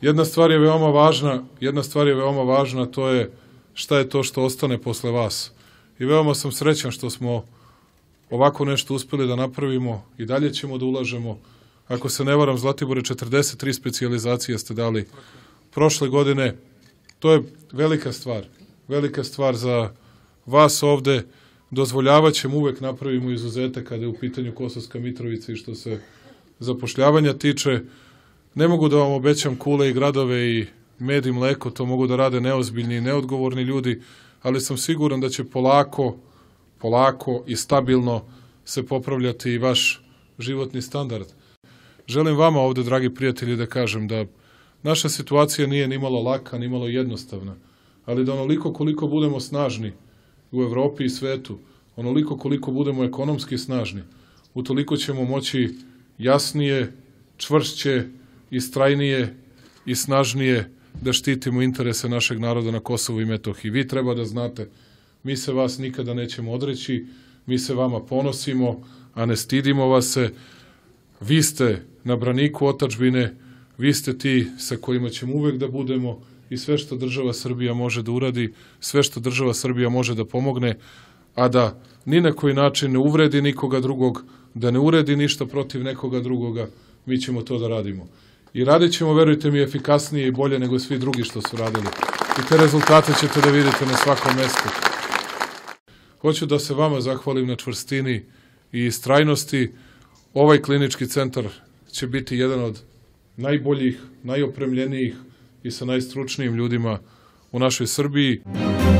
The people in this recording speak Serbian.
Jedna stvar je veoma važna, jedna stvar je veoma važna, to je šta je to što ostane posle vas. I veoma sam srećan što smo ovako nešto uspeli da napravimo i dalje ćemo da ulažemo. Ako se ne varam, Zlatibore, 43 specijalizacije ste dali prošle godine. To je velika stvar. Velika stvar za vas ovde. ćemo uvek napravimo izuzete kada je u pitanju Kosovska Mitrovica i što se zapošljavanja tiče. Ne mogu da vam obećam kule i gradove i med i mleko, to mogu da rade neozbiljni i neodgovorni ljudi, ali sam siguran da će polako, polako i stabilno se popravljati i vaš životni standard. Želim vama ovde, dragi prijatelji, da kažem da naša situacija nije ni malo laka, ni malo jednostavna, ali da onoliko koliko budemo snažni u Evropi i svetu, onoliko koliko budemo ekonomski snažni, utoliko ćemo moći jasnije, čvršće, istrajnije i snažnije da štitimo interese našeg naroda na Kosovu i Metohiji. Vi treba da znate, mi se vas nikada nećemo odreći, mi se vama ponosimo, a ne stidimo vas se. Vi ste na braniku otačbine, vi ste ti sa kojima ćemo uvek da budemo i sve što država Srbija može da uradi, sve što država Srbija može da pomogne, a da ni na koji način ne uvredi nikoga drugog, da ne uredi ništa protiv nekoga drugoga, mi ćemo to da radimo i radit ćemo, verujte mi, efikasnije i bolje nego svi drugi što su radili. I te rezultate ćete da vidite na svakom mestu. Hoću da se vama zahvalim na čvrstini i strajnosti. Ovaj klinički centar će biti jedan od najboljih, najopremljenijih i sa najstručnijim ljudima u našoj Srbiji.